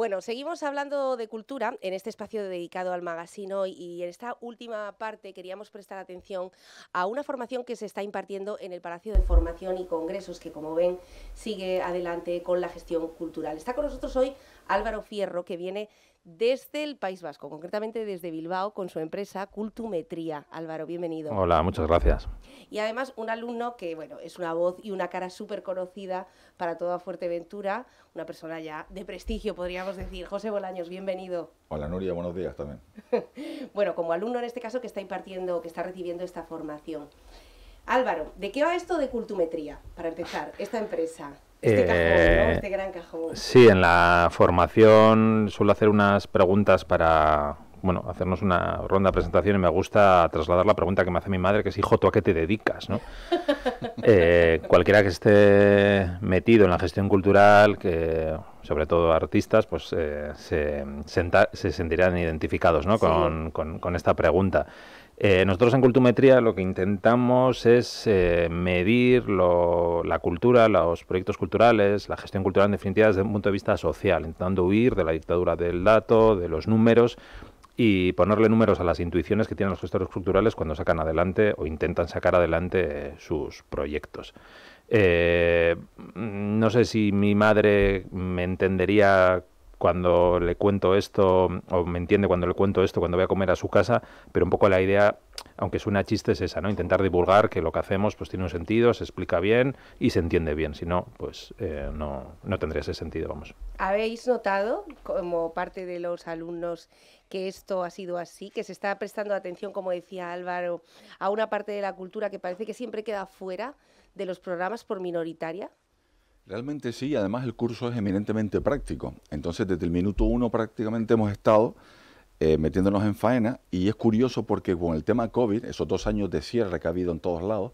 Bueno, seguimos hablando de cultura en este espacio dedicado al magasino. y en esta última parte queríamos prestar atención a una formación que se está impartiendo en el Palacio de Formación y Congresos, que como ven sigue adelante con la gestión cultural. Está con nosotros hoy Álvaro Fierro, que viene desde el País Vasco, concretamente desde Bilbao, con su empresa Cultumetría. Álvaro, bienvenido. Hola, muchas gracias. Y además un alumno que, bueno, es una voz y una cara súper conocida para toda Fuerteventura, una persona ya de prestigio, podríamos decir. José Bolaños, bienvenido. Hola, Nuria, buenos días también. bueno, como alumno en este caso que está impartiendo, que está recibiendo esta formación. Álvaro, ¿de qué va esto de Cultumetría, para empezar, esta empresa? Este, eh, cajón, este gran cajón. Sí, en la formación suelo hacer unas preguntas para bueno, hacernos una ronda de presentación y me gusta trasladar la pregunta que me hace mi madre, que es, hijo, ¿tú a qué te dedicas? ¿no? Eh, cualquiera que esté metido en la gestión cultural, que sobre todo artistas, pues eh, se, se sentirán identificados con, esta pregunta. Eh, nosotros en Cultometría lo que intentamos es eh, medir la cultura, los proyectos culturales, la gestión cultural en definitiva desde un punto de vista social, intentando huir de la dictadura del dato, de los números y ponerle números a las intuiciones que tienen los gestores culturales cuando sacan adelante o intentan sacar adelante eh, sus proyectos. no sé si mi madre me entendería cuando le cuento esto, o me entiende cuando le cuento esto, cuando voy a comer a su casa, pero un poco la idea, aunque suena una chiste, es esa, ¿no? Intentar divulgar que lo que hacemos pues tiene un sentido, se explica bien y se entiende bien, si no, pues eh, no, no tendría ese sentido, vamos. ¿Habéis notado, como parte de los alumnos, que esto ha sido así, que se está prestando atención, como decía Álvaro, a una parte de la cultura que parece que siempre queda fuera de los programas por minoritaria? Realmente sí, además el curso es eminentemente práctico. Entonces desde el minuto uno prácticamente hemos estado eh, metiéndonos en faena y es curioso porque con el tema COVID, esos dos años de cierre que ha habido en todos lados,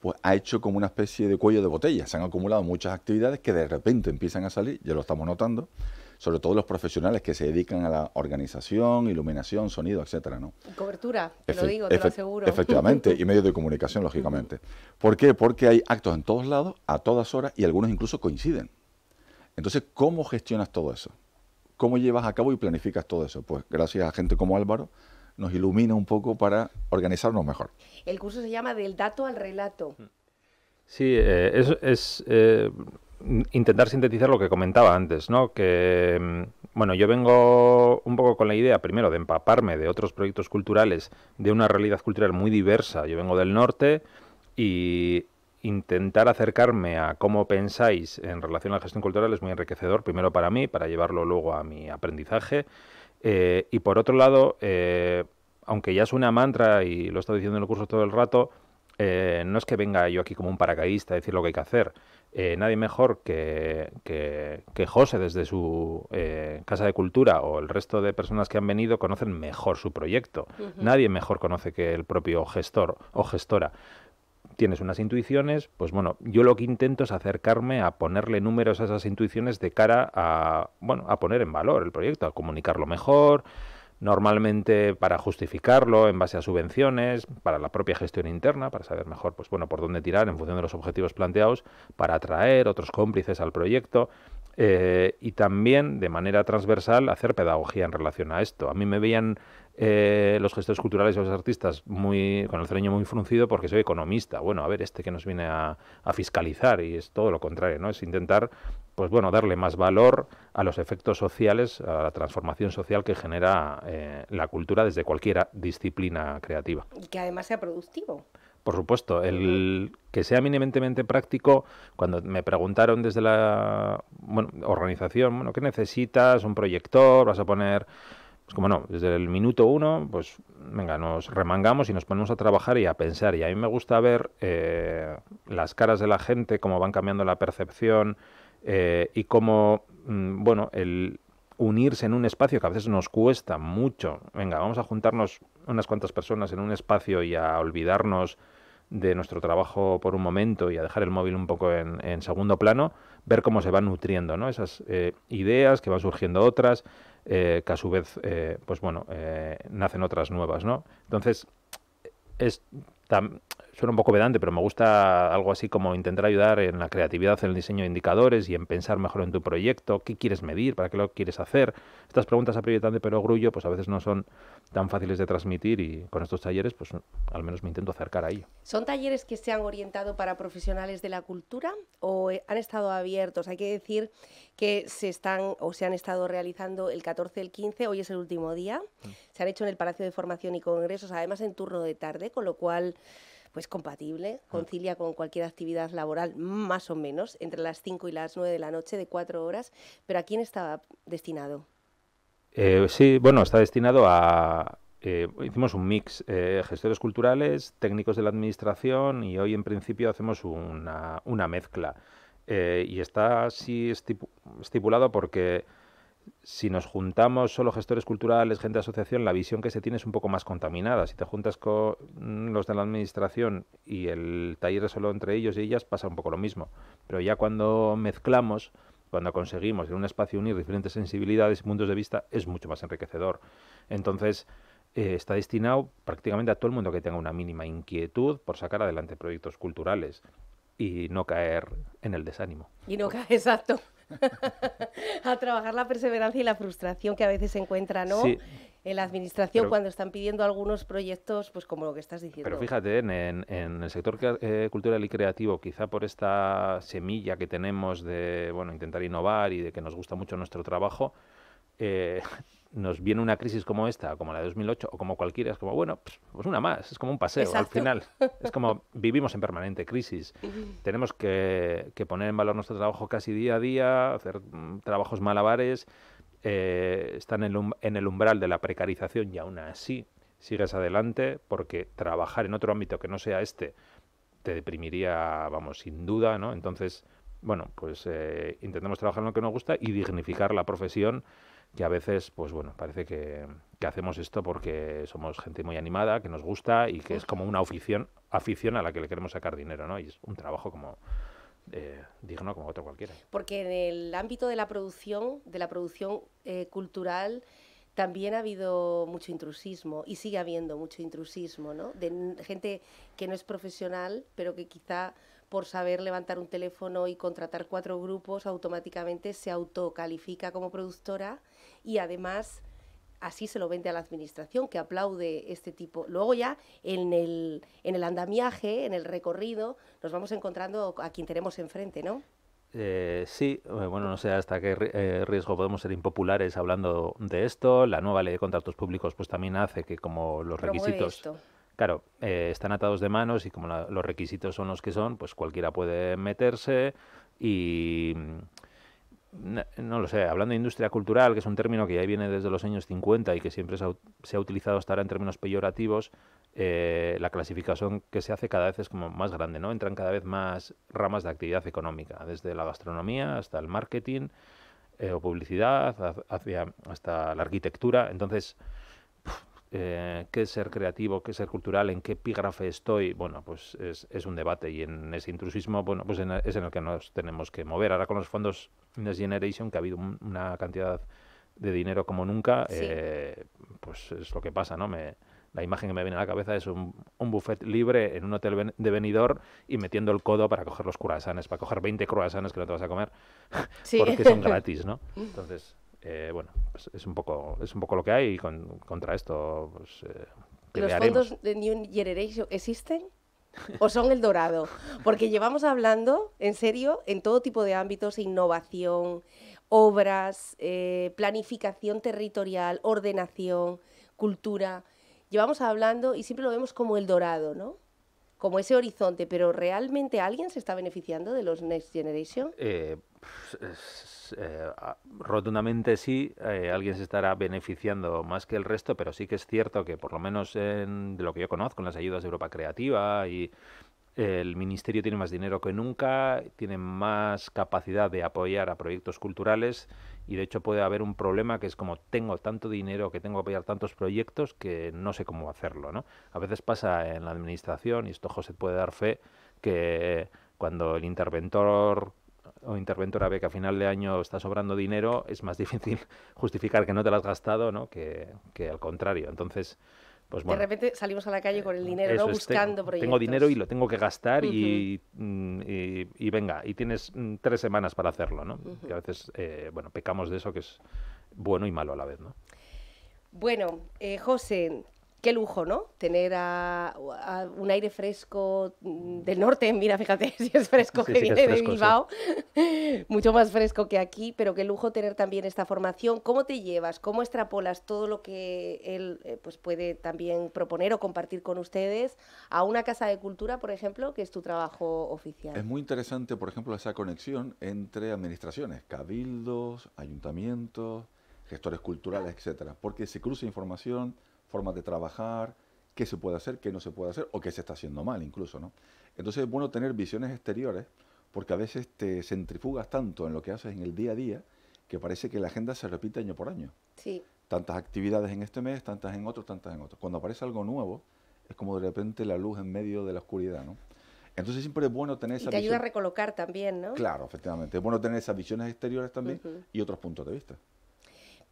pues ha hecho como una especie de cuello de botella. Se han acumulado muchas actividades que de repente empiezan a salir, ya lo estamos notando, sobre todo los profesionales que se dedican a la organización, iluminación, sonido, etcétera, ¿no? Cobertura, te lo digo, te aseguro. Efectivamente, y medios de comunicación, lógicamente. ¿Por qué? Porque hay actos en todos lados, a todas horas, y algunos incluso coinciden. Entonces, ¿cómo gestionas todo eso? ¿Cómo llevas a cabo y planificas todo eso? Pues gracias a gente como Álvaro, nos ilumina un poco para organizarnos mejor. El curso se llama Del dato al relato. Sí, eso eh, es, eh, intentar sintetizar lo que comentaba antes, ¿no? Que, mm, bueno, yo vengo un poco con la idea, primero, de empaparme de otros proyectos culturales, de una realidad cultural muy diversa. Yo vengo del norte y intentar acercarme a cómo pensáis en relación a la gestión cultural es muy enriquecedor, primero para mí, para llevarlo luego a mi aprendizaje. Eh, y por otro lado, eh, aunque ya es una mantra y lo he estado diciendo en el curso todo el rato, eh, no es que venga yo aquí como un paracaidista a decir lo que hay que hacer, eh, nadie mejor que, que, José desde su eh, Casa de Cultura o el resto de personas que han venido conocen mejor su proyecto. Nadie mejor conoce que el propio gestor o gestora. Tienes unas intuiciones, pues bueno, yo lo que intento es acercarme a ponerle números a esas intuiciones de cara a, bueno, a poner en valor el proyecto, a comunicarlo mejor, normalmente para justificarlo en base a subvenciones, para la propia gestión interna, para saber mejor pues bueno, por dónde tirar en función de los objetivos planteados, para atraer otros cómplices al proyecto. Eh, y también, de manera transversal, hacer pedagogía en relación a esto. A mí me veían eh, los gestores culturales y los artistas muy, con el cereño muy fruncido porque soy economista. Bueno, a ver, este que nos viene a, fiscalizar y es todo lo contrario, ¿no? Es intentar, pues bueno, darle más valor a los efectos sociales, a la transformación social que genera eh, la cultura desde cualquier disciplina creativa. Y que además sea productivo. Por supuesto, el que sea mínimamente práctico, cuando me preguntaron desde la organización, bueno, ¿qué necesitas? ¿Un proyector? ¿Vas a poner...? Pues como no, desde el minuto uno, pues venga, nos remangamos y nos ponemos a trabajar y a pensar. Y a mí me gusta ver eh, las caras de la gente, cómo van cambiando la percepción eh, y cómo, mm, bueno, el unirse en un espacio que a veces nos cuesta mucho. Venga, vamos a juntarnos unas cuantas personas en un espacio y a olvidarnos de nuestro trabajo por un momento y a dejar el móvil un poco en, segundo plano, ver cómo se van nutriendo ¿no? esas eh, ideas, que van surgiendo otras, eh, que a su vez, eh, pues bueno, nacen otras nuevas, ¿no? Entonces, es, tan suena un poco pedante, pero me gusta algo así como intentar ayudar en la creatividad, en el diseño de indicadores y en pensar mejor en tu proyecto, qué quieres medir, para qué lo quieres hacer. Estas preguntas a priori pero grullo, pues a veces no son tan fáciles de transmitir y con estos talleres, pues al menos me intento acercar a ello. ¿Son talleres que se han orientado para profesionales de la cultura o eh, han estado abiertos? Hay que decir que se están o se han estado realizando el 14, el 15, hoy es el último día. Mm. Se han hecho en el Palacio de Formación y Congresos, además en turno de tarde, con lo cual pues compatible, concilia con cualquier actividad laboral más o menos, entre las 5 y las 9 de la noche, de 4 horas, pero ¿a quién estaba destinado? Eh, sí, bueno, está destinado a... Eh, hicimos un mix, eh, gestores culturales, técnicos de la administración y hoy en principio hacemos una, una mezcla. y está así estipulado porque si nos juntamos solo gestores culturales, gente de asociación, la visión que se tiene es un poco más contaminada. Si te juntas con mm, los de la administración y el taller es solo entre ellos y ellas, pasa un poco lo mismo. Pero ya cuando mezclamos, cuando conseguimos en un espacio unir diferentes sensibilidades y puntos de vista, es mucho más enriquecedor. Entonces, eh, está destinado prácticamente a todo el mundo que tenga una mínima inquietud por sacar adelante proyectos culturales y no caer en el desánimo. Y no caer, exacto. a trabajar la perseverancia y la frustración que a veces se encuentra, ¿no? en la administración cuando están pidiendo algunos proyectos, pues como lo que estás diciendo. Pero fíjate, en, el sector eh, cultural y creativo, quizá por esta semilla que tenemos de bueno intentar innovar y de que nos gusta mucho nuestro trabajo, eh, nos viene una crisis como esta, como la de 2008 o como cualquiera, es como, bueno, pues una más, es como un paseo al final. Es como vivimos en permanente crisis. Tenemos que, poner en valor nuestro trabajo casi día a día, hacer mm, trabajos malabares, eh, están en el, umbral de la precarización y aún así sigues adelante porque trabajar en otro ámbito que no sea este te deprimiría, vamos, sin duda, ¿no? Entonces, bueno, pues eh, intentemos trabajar en lo que nos gusta y dignificar la profesión que a veces, pues bueno, parece que, hacemos esto porque somos gente muy animada, que nos gusta y que es como una afición, afición a la que le queremos sacar dinero, ¿no? Y es un trabajo como eh, digno como otro cualquiera. Porque en el ámbito de la producción, de la producción eh, cultural, también ha habido mucho intrusismo y sigue habiendo mucho intrusismo, ¿no? De gente que no es profesional, pero que quizá por saber levantar un teléfono y contratar cuatro grupos, automáticamente se autocalifica como productora y además así se lo vende a la administración que aplaude este tipo. Luego ya en el, en el andamiaje, en el recorrido, nos vamos encontrando a quien tenemos enfrente, ¿no? Eh, sí, eh, bueno, no sé hasta qué eh, riesgo podemos ser impopulares hablando de esto. La nueva ley de contratos públicos pues también hace que como los requisitos... Claro, están atados de manos y como los requisitos son los que son, pues cualquiera puede meterse y no lo sé, hablando de industria cultural, que es un término que ya viene desde los años 50 y que siempre se ha, utilizado hasta ahora en términos peyorativos, eh, la clasificación que se hace cada vez es como más grande, ¿no? Entran cada vez más ramas de actividad económica, desde la gastronomía hasta el marketing eh, o publicidad, hasta la arquitectura. Entonces, eh, qué ser creativo, qué ser cultural, en qué epígrafe estoy, bueno, pues es, un debate y en ese intrusismo, bueno, pues es en el que nos tenemos que mover. Ahora con los fondos Next Generation, que ha habido una cantidad de dinero como nunca, eh, pues es lo que pasa, ¿no? Me, la imagen que me viene a la cabeza es un, buffet libre en un hotel de venidor y metiendo el codo para coger los croissants, para coger 20 croissants que no te vas a comer, porque son gratis, ¿no? Mm. Entonces bueno, pues es, un poco, es un poco lo que hay y contra esto pues, eh, ¿Los fondos de New Generation existen? ¿O son el dorado? Porque llevamos hablando, en serio, en todo tipo de ámbitos, innovación, obras, eh, planificación territorial, ordenación, cultura. Llevamos hablando y siempre lo vemos como el dorado, ¿no? Como ese horizonte, pero ¿realmente alguien se está beneficiando de los Next Generation? Eh, eh, rotundamente sí, eh, alguien se estará beneficiando más que el resto, pero sí que es cierto que por lo menos en, de lo que yo conozco, en las ayudas de Europa Creativa y el Ministerio tiene más dinero que nunca, tiene más capacidad de apoyar a proyectos culturales y de hecho puede haber un problema que es como tengo tanto dinero que tengo que apoyar tantos proyectos que no sé cómo hacerlo, ¿no? A veces pasa en la administración y esto José puede dar fe que cuando el interventor o interventora ve que a final de año está sobrando dinero, es más difícil justificar que no te lo has gastado, ¿no? Que, al contrario. Entonces, pues bueno, de repente salimos a la calle con el eh, dinero, ¿no? buscando tengo, proyectos. Tengo dinero y lo tengo que gastar y, mm, venga, y tienes mm, tres semanas para hacerlo, ¿no? a veces, eh, bueno, pecamos de eso que es bueno y malo a la vez, ¿no? Bueno, eh, José, qué lujo, ¿no? Tener un aire fresco mm, del norte, mira, fíjate, si es fresco que viene de Bilbao, mucho más fresco que aquí, pero qué lujo tener también esta formación. ¿Cómo te llevas? ¿Cómo extrapolas todo lo que él eh, pues, puede también proponer o compartir con ustedes a una casa de cultura, por ejemplo, que es tu trabajo oficial? Es muy interesante, por ejemplo, esa conexión entre administraciones, cabildos, ayuntamientos, gestores culturales, etcétera, porque se cruza información, formas de trabajar, qué se puede hacer, qué no se puede hacer o qué se está haciendo mal incluso. ¿no? Entonces es bueno tener visiones exteriores porque a veces te centrifugas tanto en lo que haces en el día a día que parece que la agenda se repite año por año. Sí. Tantas actividades en este mes, tantas en otro, tantas en otro. Cuando aparece algo nuevo, es como de repente la luz en medio de la oscuridad, ¿no? Entonces siempre es bueno tener y esa te ayuda a recolocar también, ¿no? Claro, efectivamente. Es bueno tener esas visiones exteriores también y otros puntos de vista.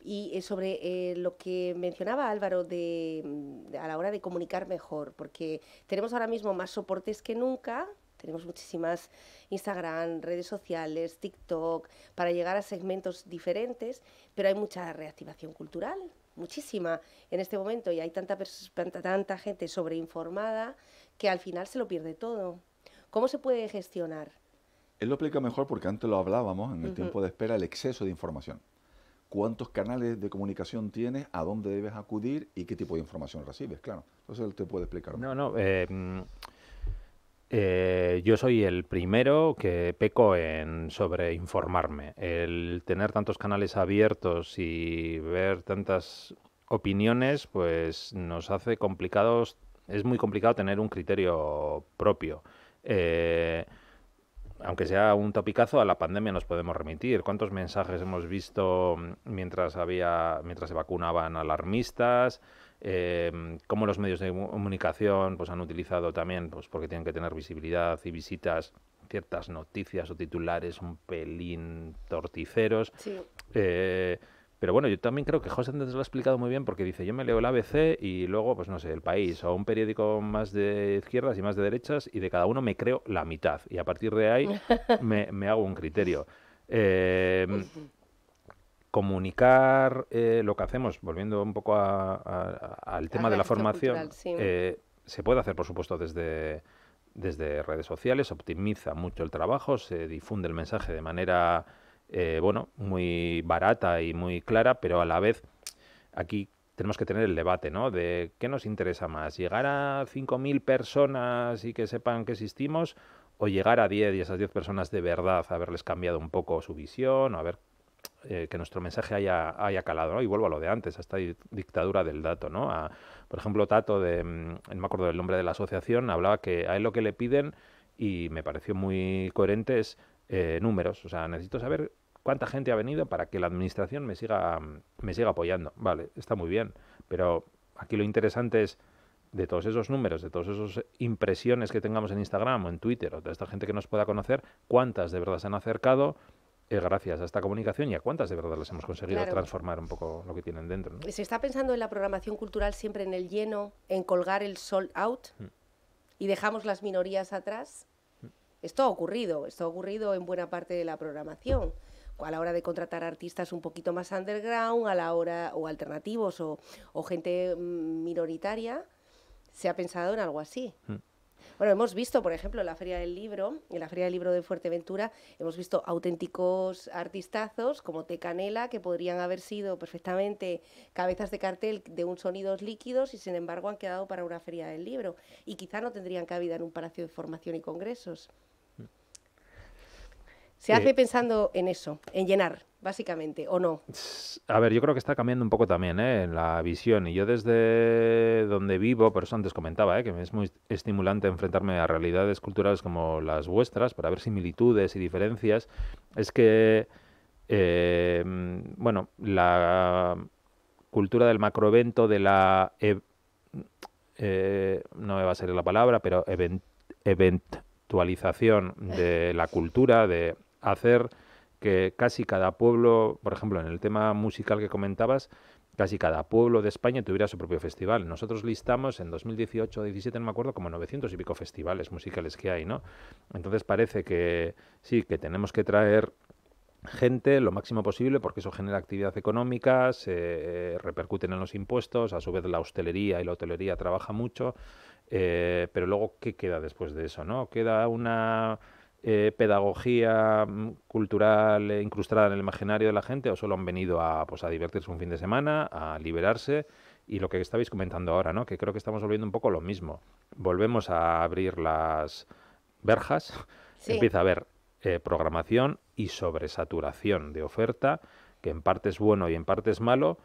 Y eh, sobre eh, lo que mencionaba Álvaro mm, de, a la hora de comunicar mejor, porque tenemos ahora mismo más soportes que nunca, tenemos muchísimas Instagram, redes sociales, TikTok, para llegar a segmentos diferentes, pero hay mucha reactivación cultural, muchísima en este momento, y hay tanta, tanta, gente sobreinformada que al final se lo pierde todo. ¿Cómo se puede gestionar? Él lo explica mejor porque antes lo hablábamos en el tiempo de espera, el exceso de información cuántos canales de comunicación tienes, a dónde debes acudir y qué tipo de información recibes, claro. Entonces él te puede explicar. No, no. Eh, mm, eh, yo soy el primero que peco en sobreinformarme. El tener tantos canales abiertos y ver tantas opiniones, pues nos hace complicados, es muy complicado tener un criterio propio. Eh, aunque sea un topicazo, a la pandemia nos podemos remitir. ¿Cuántos mensajes hemos visto mm, mientras había, mientras se vacunaban alarmistas? Eh, cómo los medios de comunicación pues, han utilizado también, pues, porque tienen que tener visibilidad y visitas, ciertas noticias o titulares un pelín torticeros. Sí. Eh, pero bueno, yo también creo que José antes lo ha explicado muy bien porque dice, yo me leo el ABC y luego, pues no sé, el país o un periódico más de izquierdas y más de derechas y de cada uno me creo la mitad. Y a partir de ahí me, hago un criterio. Em, comunicar eh, lo que hacemos, volviendo un poco al tema de la formación, eh, se puede hacer, por supuesto, desde, desde redes sociales, optimiza mucho el trabajo, se difunde el mensaje de manera eh, bueno, muy barata y muy clara, pero a la vez aquí tenemos que tener el debate, ¿no? De qué nos interesa más, llegar a 5.000 personas y que sepan que existimos, o llegar a 10 y esas 10 personas de verdad haberles cambiado un poco su visión, o haber eh, que nuestro mensaje haya, haya calado, ¿no? Y vuelvo a lo de antes, a esta dictadura del dato, ¿no? por ejemplo, Tato, de, mm, no me acuerdo del nombre de la asociación, hablaba que a él lo que le piden, y me pareció muy coherente, es eh, números. O sea, necesito saber ¿Cuánta gente ha venido para que la administración me siga, me siga apoyando? Vale, está muy bien, pero aquí lo interesante es de todos esos números, de todas esas impresiones que tengamos en Instagram o en Twitter o de esta gente que nos pueda conocer, cuántas de verdad se han acercado, eh, gracias a esta comunicación y a cuántas de verdad las hemos conseguido transformar un poco lo que tienen dentro. Se está pensando en la programación cultural siempre en el lleno, en colgar el sol out mm. y dejamos las minorías atrás. Mm. Esto ha ocurrido, esto ha ocurrido en buena parte de la programación a la hora de contratar artistas un poquito más underground, a la hora o alternativos o, gente mm, minoritaria, se ha pensado en algo así. Hmm. Bueno, hemos visto, por ejemplo, en la Feria del Libro, en la Feria del Libro de Fuerteventura, hemos visto auténticos artistazos como Tecanela, que podrían haber sido perfectamente cabezas de cartel de un sonidos líquidos y sin embargo han quedado para una Feria del Libro. Y quizá no tendrían cabida en un palacio de formación y congresos. Se hace pensando en eso, en llenar, básicamente, ¿o no? A ver, yo creo que está cambiando un poco también ¿eh? la visión. Y yo desde donde vivo, por eso antes comentaba, ¿eh? que es muy estimulante enfrentarme a realidades culturales como las vuestras para ver similitudes y diferencias. Es que, eh, bueno, la cultura del macroevento, de la... E, eh, no me va a salir la palabra, pero eventualización de la cultura, de hacer que casi cada pueblo, por ejemplo, en el tema musical que comentabas, casi cada pueblo de España tuviera su propio festival. Nosotros listamos en 2018 o 17, no me acuerdo, como 900 y pico festivales musicales que hay, ¿no? Entonces parece que sí, que tenemos que traer gente lo máximo posible porque eso genera actividad económica, se eh, repercuten en los impuestos, a su vez la hostelería y la hotelería trabaja mucho, eh, pero luego ¿qué queda después de eso, no? Queda una eh, pedagogía mm, cultural eh, incrustada en el imaginario de la gente o solo han venido a, pues, a divertirse un fin de semana, a liberarse? Y lo que estabais comentando ahora, ¿no? que creo que estamos volviendo un poco lo mismo. Volvemos a abrir las verjas, empieza a haber eh, programación y sobresaturación de oferta, que en parte es bueno y en parte es malo,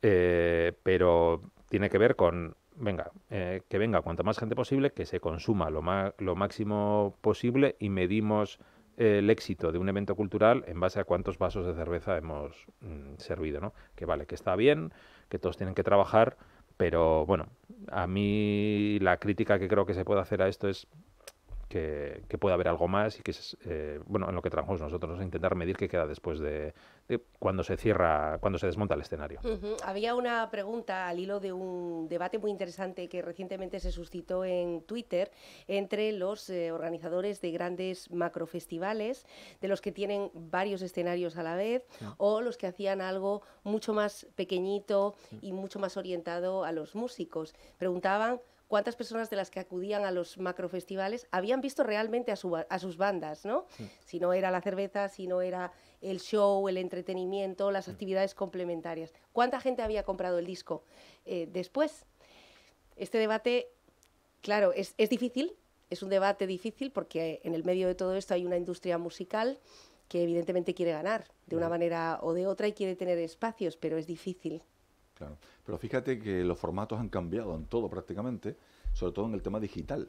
pero tiene que ver con venga, eh, que venga cuanta más gente posible, que se consuma lo, lo máximo posible y medimos eh, el éxito de un evento cultural en base a cuántos vasos de cerveza hemos mm, servido, ¿no? Que vale, que está bien, que todos tienen que trabajar, pero bueno, a mí la crítica que creo que se puede hacer a esto es que, pueda haber algo más y que es, eh, bueno, en lo que trabajamos nosotros, es intentar medir qué queda después de, cuando se cierra, cuando se desmonta el escenario. Había una pregunta al hilo de un debate muy interesante que recientemente se suscitó en Twitter entre los eh, organizadores de grandes macrofestivales, de los que tienen varios escenarios a la vez, o los que hacían algo mucho más pequeñito y mucho más orientado a los músicos. Preguntaban cuántas personas de las que acudían a los macrofestivales habían visto realmente a, sus bandas, ¿no? Si no era la cerveza, si no era el show, el entretenimiento, las actividades complementarias. ¿Cuánta gente había comprado el disco eh, después? Este debate, claro, es difícil, es un debate difícil porque en el medio de todo esto hay una industria musical que evidentemente quiere ganar de una manera o de otra y quiere tener espacios, pero es difícil. Claro. Pero fíjate que los formatos han cambiado en todo prácticamente, sobre todo en el tema digital.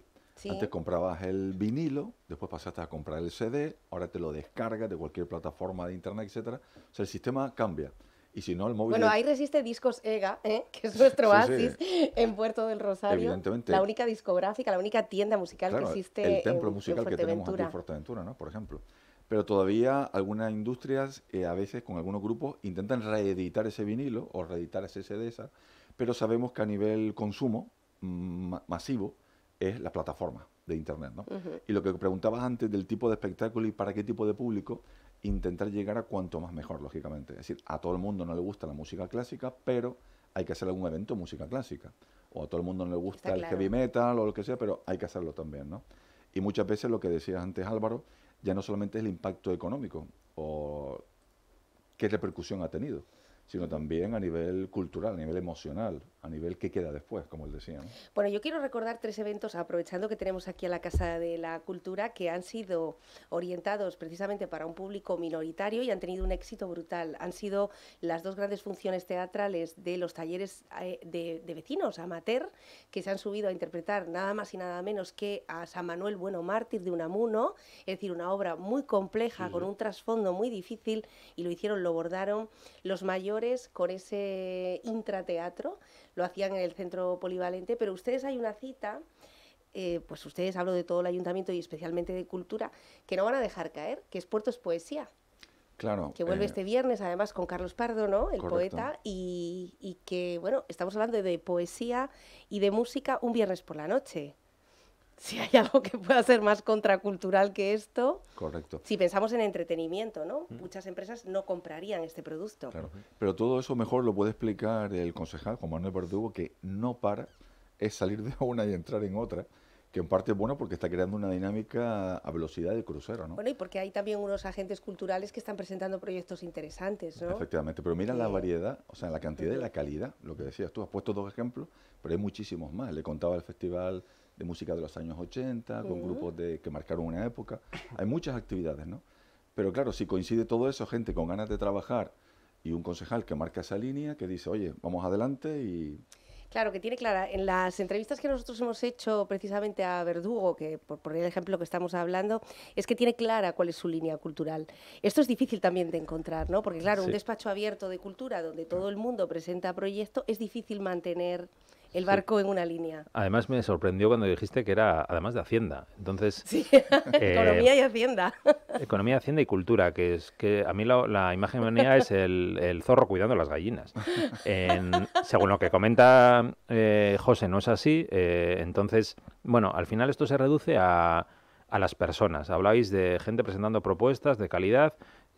Antes comprabas el vinilo, después pasaste a comprar el CD, ahora te lo descargas de cualquier plataforma de internet, etcétera. O sea, el sistema cambia. Y si no, el móvil. Bueno, ahí resiste Discos EGA, ¿eh? que es nuestro oasis en Puerto del Rosario. Evidentemente. La única discográfica, la única tienda musical que existe. en, Fuerteventura, Por ejemplo pero todavía algunas industrias, eh, a veces con algunos grupos, intentan reeditar ese vinilo o reeditar ese CD, pero sabemos que a nivel consumo mm, masivo es la plataforma de Internet. ¿no? Y lo que preguntabas antes del tipo de espectáculo y para qué tipo de público, intentar llegar a cuanto más mejor, lógicamente. Es decir, a todo el mundo no le gusta la música clásica, pero hay que hacer algún evento música clásica. O a todo el mundo no le gusta el heavy metal o lo que sea, pero hay que hacerlo también. ¿no? Y muchas veces lo que decías antes, Álvaro, ya no solamente es el impacto económico o qué repercusión ha tenido, sino también a nivel cultural, a nivel emocional, a nivel que queda después, como él decía. Bueno, yo quiero recordar tres eventos, aprovechando que tenemos aquí a la Casa de la Cultura, que han sido orientados precisamente para un público minoritario y han tenido un éxito brutal. Han sido las dos grandes funciones teatrales de los talleres eh, de, vecinos amater que se han subido a interpretar nada más y nada menos que a San Manuel Bueno Mártir de Unamuno, es decir, una obra muy compleja, con un trasfondo muy difícil, y lo hicieron, lo bordaron los mayores con ese intrateatro lo hacían en el centro polivalente, pero ustedes hay una cita, eh, pues ustedes hablo de todo el ayuntamiento y especialmente de cultura, que no van a dejar caer, que es Puerto es Poesía. Claro. Que vuelve eh, este viernes, además, con Carlos Pardo, ¿no? El poeta. Y, y que, bueno, estamos hablando de poesía y de música un viernes por la noche si hay algo que pueda ser más contracultural que esto. Correcto. Si pensamos en entretenimiento, ¿no? Mm. Muchas empresas no comprarían este producto. Claro. Pero todo eso mejor lo puede explicar el concejal Juan Manuel Verdugo, que no para, es salir de una y entrar en otra que en parte es bueno porque está creando una dinámica a velocidad de crucero, ¿no? Bueno, y porque hay también unos agentes culturales que están presentando proyectos interesantes, ¿no? Efectivamente, pero mira la variedad, o sea, la cantidad y la calidad, lo que decías tú, has puesto dos ejemplos, pero hay muchísimos más. Le contaba el festival de música de los años 80, con grupos de, que marcaron una época. Hay muchas actividades, ¿no? Pero claro, si coincide todo eso, gente con ganas de trabajar y un concejal que marca esa línea, que dice, oye, vamos adelante y... Claro, que tiene clara. En las entrevistas que nosotros hemos hecho precisamente a Verdugo, que por el ejemplo que estamos hablando, es que tiene clara cuál es su línea cultural. Esto es difícil también de encontrar, ¿no? Porque claro, un despacho abierto de cultura donde todo el mundo presenta proyectos, es difícil mantener el barco en una línea. Además me sorprendió cuando dijiste que era además de Hacienda. Entonces, economía eh, y Hacienda. economía, Hacienda y cultura, que es que a mí la, imagen mía es el, zorro cuidando las gallinas. según lo que comenta eh, José, no es así. Eh, entonces, bueno, al final esto se reduce a, a las personas. Habláis de gente presentando propuestas de calidad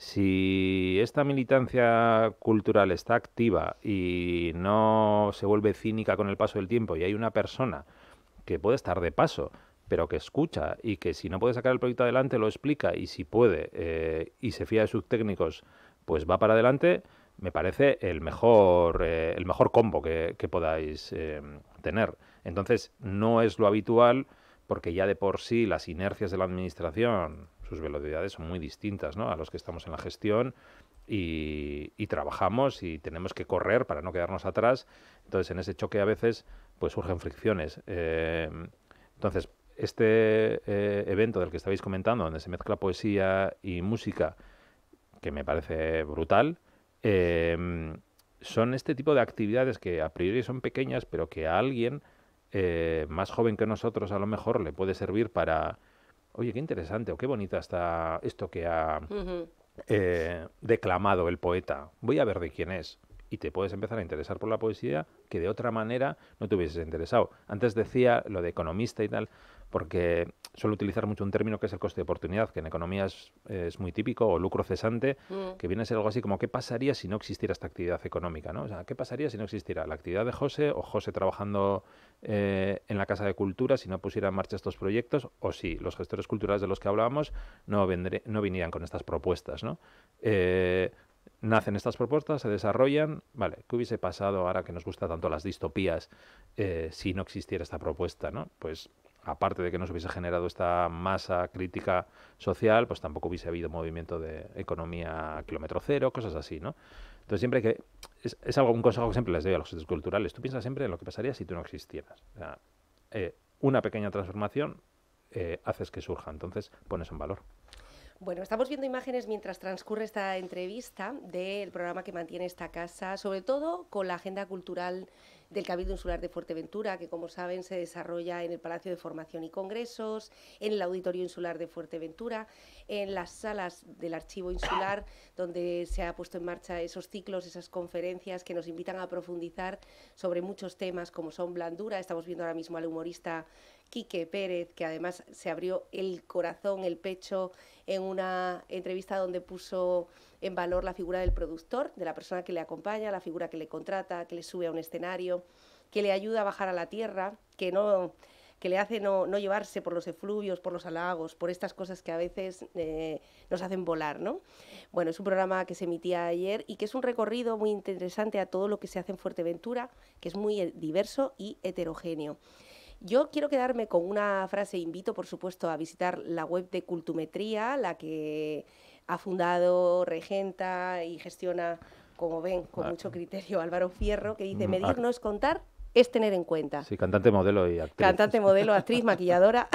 si esta militancia cultural está activa y no se vuelve cínica con el paso del tiempo y hay una persona que puede estar de paso, pero que escucha y que si no puede sacar el proyecto adelante lo explica y si puede eh, y se fía de sus técnicos, pues va para adelante, me parece el mejor, eh, el mejor combo que, podáis eh, tener. Entonces, no es lo habitual porque ya de por sí las inercias de la administración sus velocidades son muy distintas ¿no? a los que estamos en la gestión y, trabajamos y tenemos que correr para no quedarnos atrás. Entonces, en ese choque a veces pues surgen fricciones. Em, entonces, este eh, evento del que estabais comentando, donde se mezcla poesía y música, que me parece brutal, em, son este tipo de actividades que a priori son pequeñas, pero que a alguien eh, más joven que nosotros a lo mejor le puede servir para oye, qué interesante o qué bonita está esto que ha eh, declamado el poeta, voy a ver de quién es. Y te puedes empezar a interesar por la poesía que de otra manera no te hubieses interesado. Antes decía lo de economista y tal, porque suelo utilizar mucho un término que es el coste de oportunidad, que en economía es, muy típico, o lucro cesante, mm. que viene a ser algo así como qué pasaría si no existiera esta actividad económica, ¿no? O sea, ¿qué pasaría si no existiera la actividad de José o José trabajando eh, en la Casa de Cultura si no pusiera en marcha estos proyectos o si los gestores culturales de los que hablábamos no, no vinieran con estas propuestas, ¿no? Eh, nacen estas propuestas, se desarrollan. Vale, ¿qué hubiese pasado ahora que nos gusta tanto las distopías eh, si no existiera esta propuesta? ¿no? Pues aparte de que no se hubiese generado esta masa crítica social, pues tampoco hubiese habido movimiento de economía kilómetro cero, cosas así, ¿no? Entonces siempre que... Es, algo, un consejo que siempre les doy a los socios culturales. Tú piensas siempre en lo que pasaría si tú no existieras. Eh, una pequeña transformación eh, haces que surja, entonces pones un valor. Bueno, estamos viendo imágenes mientras transcurre esta entrevista del programa que mantiene esta casa, sobre todo con la agenda cultural del Cabildo Insular de Fuerteventura, que como saben se desarrolla en el Palacio de Formación y Congresos, en el Auditorio Insular de Fuerteventura, en las salas del Archivo Insular, donde se ha puesto en marcha esos ciclos, esas conferencias que nos invitan a profundizar sobre muchos temas como son blandura. Estamos viendo ahora mismo al humorista Quique Pérez, que además se abrió el corazón, el pecho en una entrevista donde puso en valor la figura del productor, de la persona que le acompaña, la figura que le contrata, que le sube a un escenario, que le ayuda a bajar a la tierra, que no que le hace no, llevarse por los efluvios, por los halagos, por estas cosas que a veces eh, nos hacen volar, ¿no? Bueno, es un programa que se emitía ayer y que es un recorrido muy interesante a todo lo que se hace en Fuerteventura, que es muy diverso y heterogéneo. Yo quiero quedarme con una frase, invito por supuesto a visitar la web de Cultumetría, la que ha fundado, regenta y gestiona, como ven, con ah. mucho criterio Álvaro Fierro, que dice, mm, medir ah. no es contar, es tener en cuenta. Sí, cantante, modelo y actriz. Cantante, modelo, actriz, maquilladora,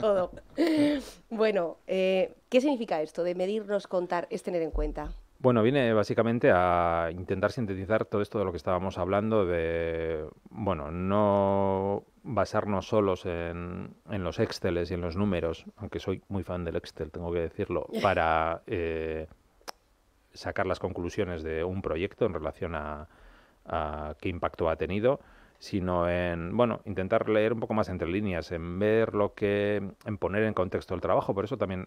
todo. Bueno, eh, ¿qué significa esto de medirnos, contar, es tener en cuenta? Bueno, viene básicamente a intentar sintetizar todo esto de lo que estábamos hablando, de, bueno, no basarnos solos en, los Exceles y en los números, aunque soy muy fan del Excel, tengo que decirlo, para eh, sacar las conclusiones de un proyecto en relación a, a qué impacto ha tenido, sino en, bueno, intentar leer un poco más entre líneas, en ver lo que, en poner en contexto el trabajo, por eso también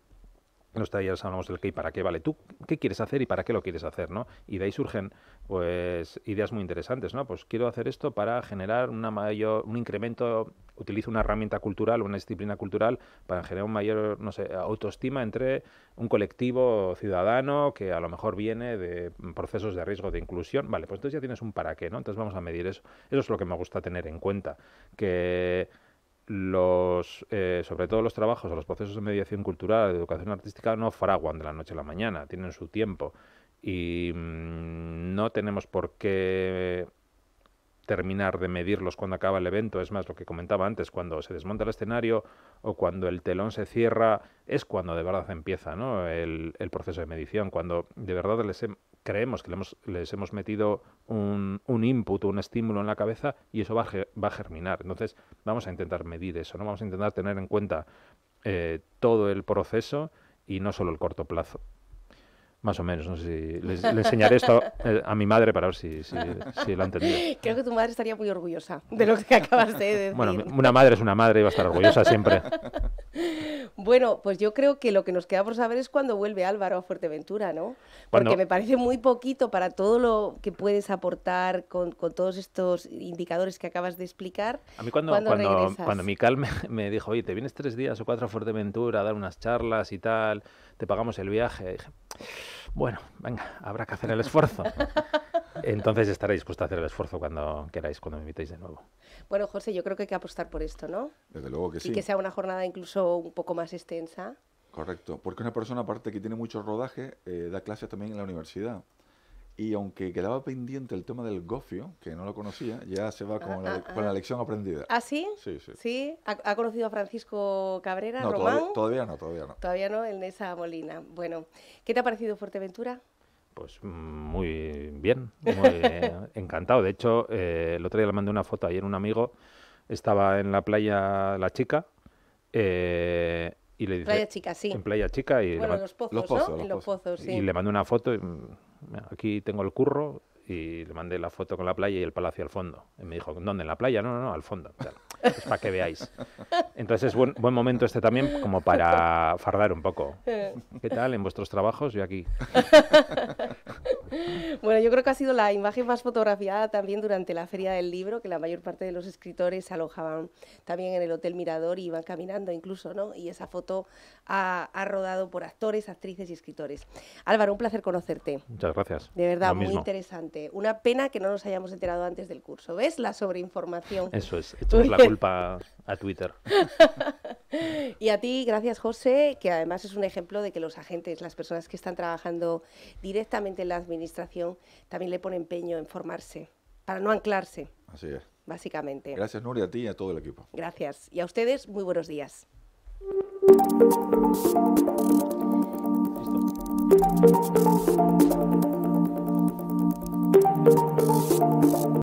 en los talleres hablamos del qué y para qué, vale, tú qué quieres hacer y para qué lo quieres hacer, ¿no? Y de ahí surgen pues ideas muy interesantes, ¿no? Pues quiero hacer esto para generar una mayor, un incremento, utilizo una herramienta cultural, una disciplina cultural para generar un mayor, no sé, autoestima entre un colectivo ciudadano que a lo mejor viene de procesos de riesgo de inclusión, vale, pues entonces ya tienes un para qué, ¿no? Entonces vamos a medir eso. Eso es lo que me gusta tener en cuenta, que los, eh, sobre todo los trabajos o los procesos de mediación cultural, de educación artística, no fraguan de la noche a la mañana, tienen su tiempo y mm, no tenemos por qué terminar de medirlos cuando acaba el evento, es más lo que comentaba antes, cuando se desmonta el escenario o cuando el telón se cierra, es cuando de verdad empieza el, proceso de medición, cuando de verdad creemos que les hemos, metido un, un, input, un estímulo en la cabeza y eso va a, germinar. Entonces vamos a intentar medir eso, ¿no? vamos a intentar tener en cuenta eh, todo el proceso y no solo el corto plazo. Más o menos, no sé si. Le, enseñaré esto eh, a, mi madre para ver si, si, ha entendido. Creo que tu madre estaría muy orgullosa de lo que acabas de decir. Bueno, una madre es una madre y va a estar orgullosa siempre. Bueno, pues yo creo que lo que nos queda por saber es cuándo vuelve Álvaro a Fuerteventura, ¿no? Porque me parece muy poquito para todo lo que puedes aportar con, todos estos indicadores que acabas de explicar. A mí cuando, cuando, cuando Mical me, me dijo, oye, te vienes tres días o cuatro a Fuerteventura a dar unas charlas y tal te pagamos el viaje. dije, bueno, venga, habrá que hacer el esfuerzo. Entonces estaré dispuesto a hacer el esfuerzo cuando queráis, cuando me invitéis de nuevo. Bueno, José, yo creo que hay que apostar por esto, ¿no? Desde luego que sí. Y que sea una jornada incluso un poco más extensa. Correcto, porque una persona aparte que tiene mucho rodaje eh, da clases también en la universidad. Y aunque quedaba pendiente el tema del gofio, que no lo conocía, ya se va con, la, la, lección aprendida. ¿Ah, sí? Sí, sí. ¿Ha, conocido a Francisco Cabrera? Román? Todavía, todavía, no, todavía no. Todavía no, en esa molina. Bueno, ¿qué te ha parecido Fuerteventura? Pues mm, muy bien, muy encantado. De hecho, eh, el otro día le mandé una foto ayer un amigo, estaba en la playa La Chica. Eh, y le dice, playa Chica, sí. En Playa Chica. Y bueno, los los pozos, sí. Y le mandé una foto. Y, mm, aquí tengo el curro y le mandé la foto con la playa y el palacio al fondo. Y me dijo, ¿dónde? ¿En la playa? No, no, no, al fondo. Es para que veáis. Entonces, buen, buen momento este también como para fardar un poco. ¿Qué tal en vuestros trabajos? y aquí. Bueno, yo creo que ha sido la imagen más fotografiada también durante la Feria del Libro, que la mayor parte de los escritores se alojaban también en el Hotel Mirador y iban caminando incluso, ¿no? Y esa foto ha, rodado por actores, actrices y escritores. Álvaro, un placer conocerte. Muchas gracias. De verdad, muy interesante. Una pena que no nos hayamos enterado antes del curso. ¿Ves? La sobreinformación. Eso es, esto es la culpa a Twitter. y a ti, gracias José, que además es un ejemplo de que los agentes, las personas que están trabajando directamente en la administración, también le pone empeño en formarse, para no anclarse. Así es. Básicamente. Gracias, Nuria, a ti y a todo el equipo. Gracias. Y a ustedes, muy buenos días.